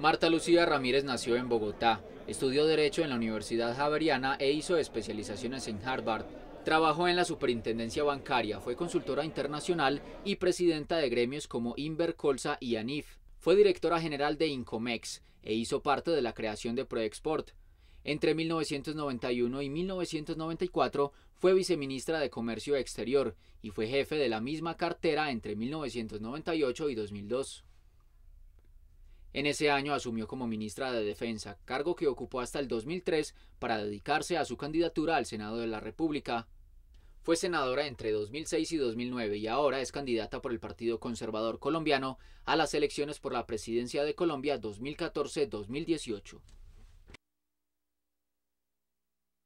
Marta Lucía Ramírez nació en Bogotá, estudió Derecho en la Universidad Javeriana e hizo especializaciones en Harvard. Trabajó en la Superintendencia Bancaria, fue consultora internacional y presidenta de gremios como Inver, y ANIF. Fue directora general de Incomex e hizo parte de la creación de Proexport. Entre 1991 y 1994 fue viceministra de Comercio Exterior y fue jefe de la misma cartera entre 1998 y 2002. En ese año asumió como ministra de Defensa, cargo que ocupó hasta el 2003 para dedicarse a su candidatura al Senado de la República. Fue senadora entre 2006 y 2009 y ahora es candidata por el Partido Conservador Colombiano a las elecciones por la presidencia de Colombia 2014-2018.